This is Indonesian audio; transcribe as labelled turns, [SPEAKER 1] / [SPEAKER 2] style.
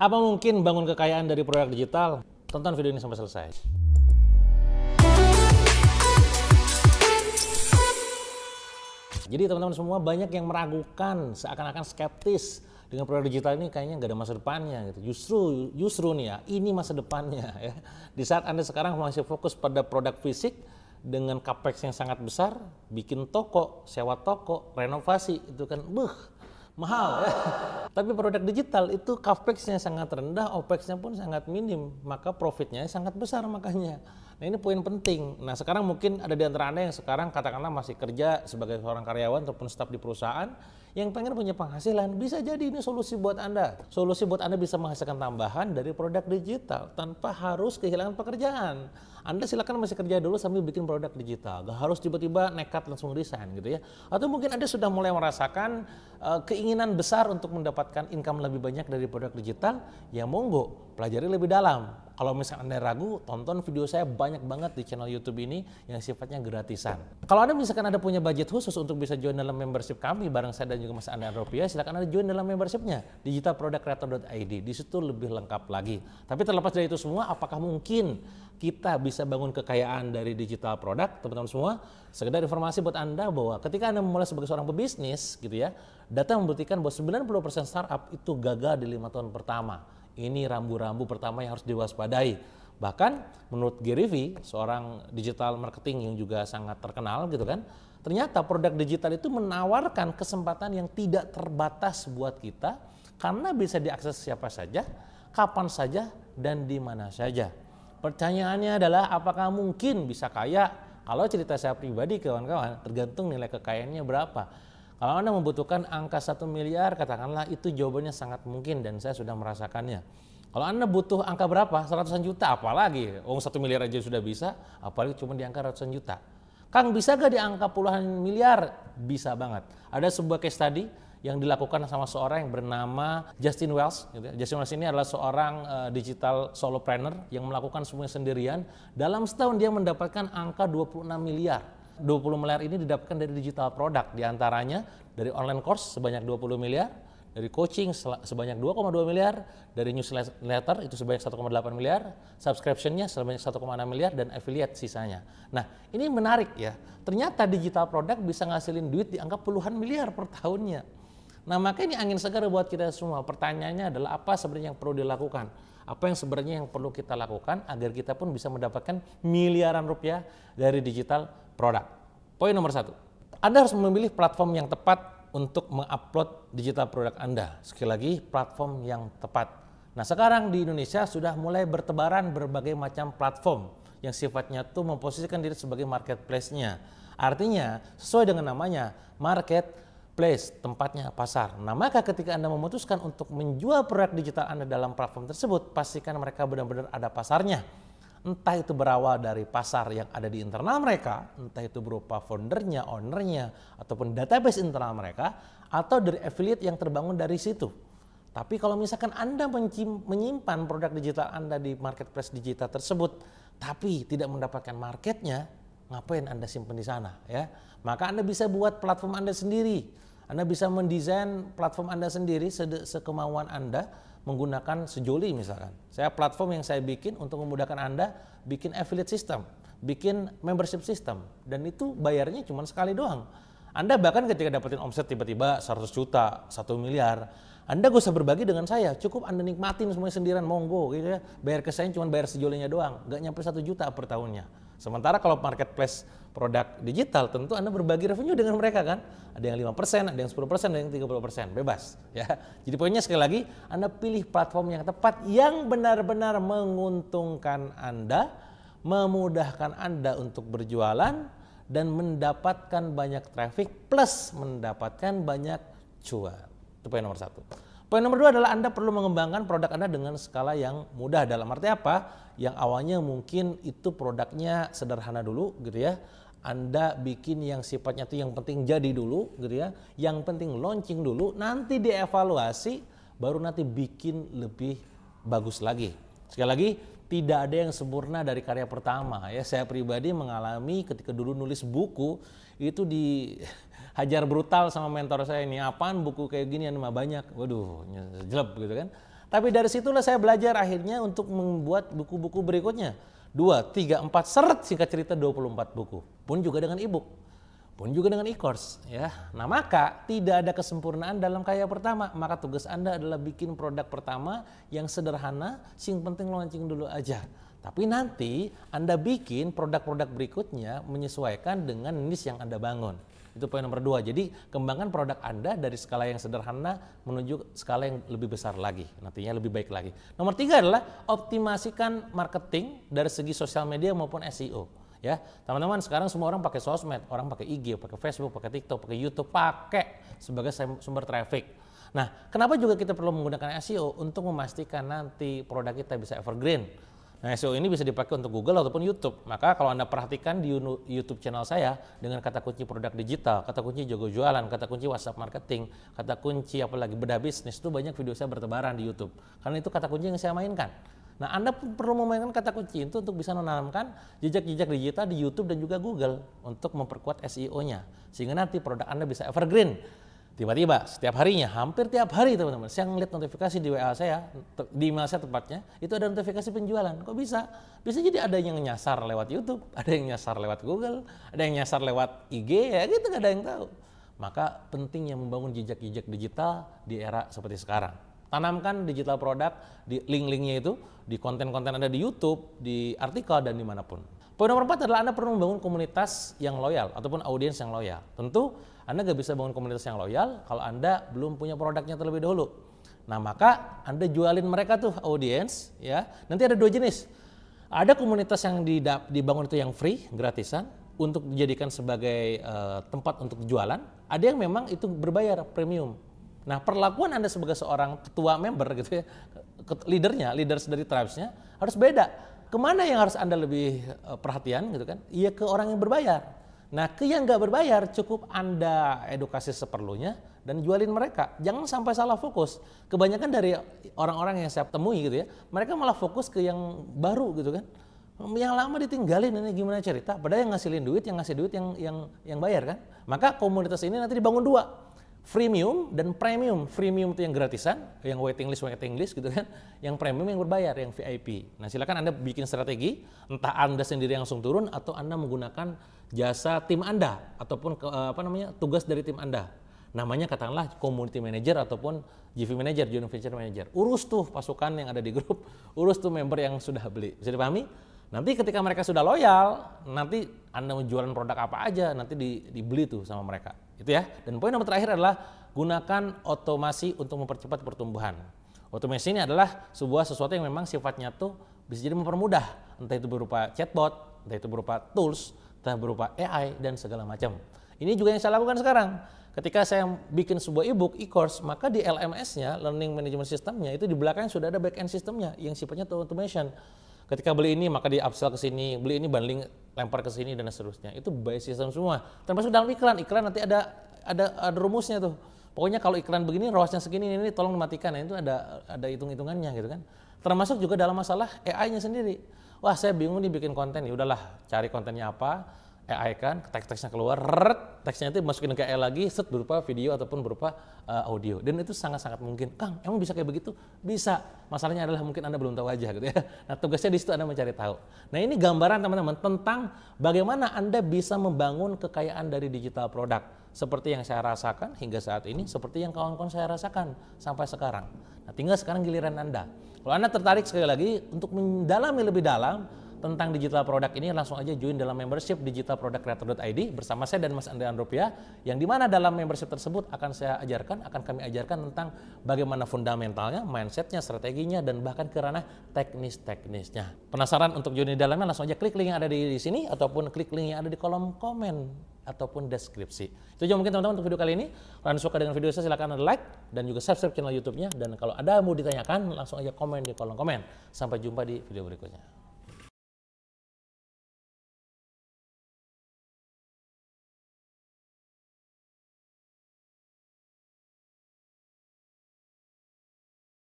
[SPEAKER 1] Apa mungkin bangun kekayaan dari produk digital? Tonton video ini sampai selesai. Jadi teman-teman semua banyak yang meragukan, seakan-akan skeptis dengan produk digital ini kayaknya nggak ada masa depannya gitu. Justru justru nih ya, ini masa depannya ya. Di saat Anda sekarang masih fokus pada produk fisik dengan capex yang sangat besar, bikin toko, sewa toko, renovasi itu kan beuh mahal. Tapi produk digital itu capex-nya sangat rendah, opex-nya pun sangat minim, maka profitnya sangat besar makanya. Nah ini poin penting. Nah sekarang mungkin ada di antara anda yang sekarang katakanlah masih kerja sebagai seorang karyawan ataupun staf di perusahaan yang pengen punya penghasilan bisa jadi ini solusi buat anda. Solusi buat anda bisa menghasilkan tambahan dari produk digital tanpa harus kehilangan pekerjaan. Anda silakan masih kerja dulu sambil bikin produk digital. Gak harus tiba-tiba nekat langsung resign gitu ya. Atau mungkin anda sudah mulai merasakan uh, keinginan besar untuk mendapatkan income lebih banyak dari produk digital. Ya monggo pelajari lebih dalam kalau misalnya Anda ragu, tonton video saya banyak banget di channel YouTube ini yang sifatnya gratisan. Kalau Anda misalkan Anda punya budget khusus untuk bisa join dalam membership kami bareng saya dan juga Mas Andi Andropia, silakan Anda join dalam membershipnya digitalproductcreator.id. Di situ lebih lengkap lagi. Tapi terlepas dari itu semua, apakah mungkin kita bisa bangun kekayaan dari digital produk, teman-teman semua? Sekedar informasi buat Anda bahwa ketika Anda memulai sebagai seorang pebisnis gitu ya, data membuktikan bahwa 90% startup itu gagal di lima tahun pertama. Ini rambu-rambu pertama yang harus diwaspadai. Bahkan menurut Gary Vee, seorang digital marketing yang juga sangat terkenal gitu kan, ternyata produk digital itu menawarkan kesempatan yang tidak terbatas buat kita karena bisa diakses siapa saja, kapan saja, dan di mana saja. Pertanyaannya adalah apakah mungkin bisa kaya? Kalau cerita saya pribadi kawan-kawan, tergantung nilai kekayaannya berapa kalau Anda membutuhkan angka 1 miliar, katakanlah itu jawabannya sangat mungkin dan saya sudah merasakannya. Kalau Anda butuh angka berapa? Seratusan juta apalagi. Uang oh, 1 miliar aja sudah bisa, apalagi cuma di angka ratusan juta. Kang bisa gak di angka puluhan miliar? Bisa banget. Ada sebuah case study yang dilakukan sama seorang yang bernama Justin Wells. Gitu ya. Justin Wells ini adalah seorang uh, digital solopreneur yang melakukan semuanya sendirian. Dalam setahun dia mendapatkan angka 26 miliar. 20 miliar ini didapatkan dari digital product diantaranya dari online course sebanyak 20 miliar, dari coaching sebanyak 2,2 miliar, dari newsletter itu sebanyak 1,8 miliar, subscriptionnya sebanyak 1,6 miliar, dan affiliate sisanya. Nah, ini menarik ya. Ternyata digital produk bisa ngasilin duit di angka puluhan miliar per tahunnya. Nah, makanya ini angin segar buat kita semua. Pertanyaannya adalah apa sebenarnya yang perlu dilakukan? Apa yang sebenarnya yang perlu kita lakukan agar kita pun bisa mendapatkan miliaran rupiah dari digital produk. Poin nomor satu, Anda harus memilih platform yang tepat untuk mengupload digital produk Anda. Sekali lagi, platform yang tepat. Nah sekarang di Indonesia sudah mulai bertebaran berbagai macam platform yang sifatnya tuh memposisikan diri sebagai marketplace-nya. Artinya, sesuai dengan namanya, marketplace, tempatnya pasar. Nah, maka ketika Anda memutuskan untuk menjual produk digital Anda dalam platform tersebut, pastikan mereka benar-benar ada pasarnya entah itu berawal dari pasar yang ada di internal mereka, entah itu berupa foundernya, ownernya, ataupun database internal mereka, atau dari affiliate yang terbangun dari situ. Tapi kalau misalkan Anda menyimpan produk digital Anda di marketplace digital tersebut, tapi tidak mendapatkan marketnya, ngapain Anda simpan di sana ya? Maka Anda bisa buat platform Anda sendiri anda bisa mendesain platform Anda sendiri sekemauan Anda menggunakan sejoli misalkan. Saya platform yang saya bikin untuk memudahkan Anda bikin affiliate system, bikin membership system dan itu bayarnya cuma sekali doang. Anda bahkan ketika dapetin omset tiba-tiba 100 juta, 1 miliar, Anda gak usah berbagi dengan saya, cukup Anda nikmatin semuanya sendirian, monggo gitu ya. Bayar ke saya cuma bayar sejolinya doang, gak nyampe 1 juta per tahunnya. Sementara kalau marketplace produk digital tentu Anda berbagi revenue dengan mereka kan. Ada yang 5%, ada yang 10%, ada yang 30%, bebas ya. Jadi poinnya sekali lagi Anda pilih platform yang tepat yang benar-benar menguntungkan Anda, memudahkan Anda untuk berjualan dan mendapatkan banyak traffic plus mendapatkan banyak cuan. Itu poin nomor satu. Poin nomor dua adalah Anda perlu mengembangkan produk Anda dengan skala yang mudah. Dalam arti apa? Yang awalnya mungkin itu produknya sederhana dulu gitu ya. Anda bikin yang sifatnya itu yang penting jadi dulu gitu ya. Yang penting launching dulu, nanti dievaluasi baru nanti bikin lebih bagus lagi. Sekali lagi, tidak ada yang sempurna dari karya pertama ya saya pribadi mengalami ketika dulu nulis buku itu dihajar brutal sama mentor saya ini apaan buku kayak gini yang mah banyak waduh jelek gitu kan tapi dari situlah saya belajar akhirnya untuk membuat buku-buku berikutnya dua tiga empat seret singkat cerita 24 buku pun juga dengan ibu pun juga dengan e-course ya. Nah, maka tidak ada kesempurnaan dalam karya pertama, maka tugas Anda adalah bikin produk pertama yang sederhana, sing penting launching dulu aja. Tapi nanti Anda bikin produk-produk berikutnya menyesuaikan dengan niche yang Anda bangun. Itu poin nomor dua. Jadi kembangkan produk Anda dari skala yang sederhana menuju skala yang lebih besar lagi. Nantinya lebih baik lagi. Nomor tiga adalah optimasikan marketing dari segi sosial media maupun SEO ya teman-teman sekarang semua orang pakai sosmed orang pakai IG pakai Facebook pakai TikTok pakai YouTube pakai sebagai sumber traffic nah kenapa juga kita perlu menggunakan SEO untuk memastikan nanti produk kita bisa evergreen Nah, SEO ini bisa dipakai untuk Google ataupun YouTube. Maka kalau Anda perhatikan di YouTube channel saya dengan kata kunci produk digital, kata kunci jago jualan, kata kunci WhatsApp marketing, kata kunci apalagi bedah bisnis itu banyak video saya bertebaran di YouTube. Karena itu kata kunci yang saya mainkan. Nah, Anda perlu memainkan kata kunci itu untuk bisa menanamkan jejak-jejak digital di YouTube dan juga Google untuk memperkuat SEO-nya. Sehingga nanti produk Anda bisa evergreen. Tiba-tiba setiap harinya, hampir tiap hari teman-teman, saya ngeliat notifikasi di WA saya, di email saya tepatnya, itu ada notifikasi penjualan. Kok bisa? Bisa jadi ada yang nyasar lewat YouTube, ada yang nyasar lewat Google, ada yang nyasar lewat IG, ya gitu nggak ada yang tahu. Maka pentingnya membangun jejak-jejak digital di era seperti sekarang. Tanamkan digital product di link-linknya itu di konten-konten Anda di YouTube, di artikel dan dimanapun. Poin nomor empat adalah Anda perlu membangun komunitas yang loyal ataupun audiens yang loyal. Tentu Anda gak bisa bangun komunitas yang loyal kalau Anda belum punya produknya terlebih dahulu. Nah maka Anda jualin mereka tuh audiens ya. Nanti ada dua jenis. Ada komunitas yang dibangun itu yang free, gratisan, untuk dijadikan sebagai uh, tempat untuk jualan. Ada yang memang itu berbayar premium. Nah perlakuan Anda sebagai seorang ketua member gitu ya, leadernya, leaders dari tribesnya harus beda. Kemana yang harus Anda lebih eh, perhatian gitu kan? Iya ke orang yang berbayar. Nah ke yang nggak berbayar cukup Anda edukasi seperlunya dan jualin mereka. Jangan sampai salah fokus. Kebanyakan dari orang-orang yang saya temui gitu ya, mereka malah fokus ke yang baru gitu kan hmm, yang lama ditinggalin ini gimana cerita padahal yang ngasilin duit yang ngasih duit yang yang yang bayar kan maka komunitas ini nanti dibangun dua freemium dan premium. Freemium itu yang gratisan, yang waiting list, waiting list gitu kan. Yang premium yang berbayar, yang VIP. Nah silakan Anda bikin strategi, entah Anda sendiri yang langsung turun atau Anda menggunakan jasa tim Anda ataupun ke, eh, apa namanya tugas dari tim Anda. Namanya katakanlah community manager ataupun GV manager, joint venture manager. Urus tuh pasukan yang ada di grup, urus tuh member yang sudah beli. Bisa dipahami? Nanti ketika mereka sudah loyal, nanti Anda jualan produk apa aja, nanti dibeli tuh sama mereka. Itu ya. Dan poin nomor terakhir adalah gunakan otomasi untuk mempercepat pertumbuhan. Otomasi ini adalah sebuah sesuatu yang memang sifatnya tuh bisa jadi mempermudah, entah itu berupa chatbot, entah itu berupa tools, entah berupa AI dan segala macam. Ini juga yang saya lakukan sekarang. Ketika saya bikin sebuah e-book, e-course, maka di LMS-nya, Learning Management System-nya, itu di belakang sudah ada back-end system-nya yang sifatnya automation. Ketika beli ini maka di upsell ke sini, beli ini bundling lempar ke sini dan seterusnya. Itu by system semua. Termasuk dalam iklan. Iklan nanti ada ada ada rumusnya tuh. Pokoknya kalau iklan begini ruasnya segini ini, ini tolong dimatikan. Nah, itu ada ada hitung-hitungannya gitu kan. Termasuk juga dalam masalah AI-nya sendiri. Wah, saya bingung nih bikin konten. Ya udahlah, cari kontennya apa, Eh, AI e kan, teks-teksnya keluar, rrrt, teksnya itu masukin ke AI e lagi, set berupa video ataupun berupa uh, audio. Dan itu sangat-sangat mungkin. Kang, emang bisa kayak begitu? Bisa. Masalahnya adalah mungkin Anda belum tahu aja gitu ya. Nah tugasnya di situ Anda mencari tahu. Nah ini gambaran teman-teman tentang bagaimana Anda bisa membangun kekayaan dari digital product. Seperti yang saya rasakan hingga saat ini, seperti yang kawan-kawan saya rasakan sampai sekarang. Nah tinggal sekarang giliran Anda. Kalau Anda tertarik sekali lagi untuk mendalami lebih dalam, tentang digital product ini langsung aja join dalam membership digital product creator.id bersama saya dan Mas Andre Andropia yang dimana dalam membership tersebut akan saya ajarkan, akan kami ajarkan tentang bagaimana fundamentalnya, mindsetnya, strateginya, dan bahkan ke ranah teknis-teknisnya. Penasaran untuk join di dalamnya langsung aja klik link yang ada di, sini ataupun klik link yang ada di kolom komen ataupun deskripsi. Itu aja mungkin teman-teman untuk video kali ini. Kalau Anda suka dengan video saya silahkan like dan juga subscribe channel YouTube-nya. Dan kalau ada yang mau ditanyakan langsung aja komen di kolom komen. Sampai jumpa di video berikutnya.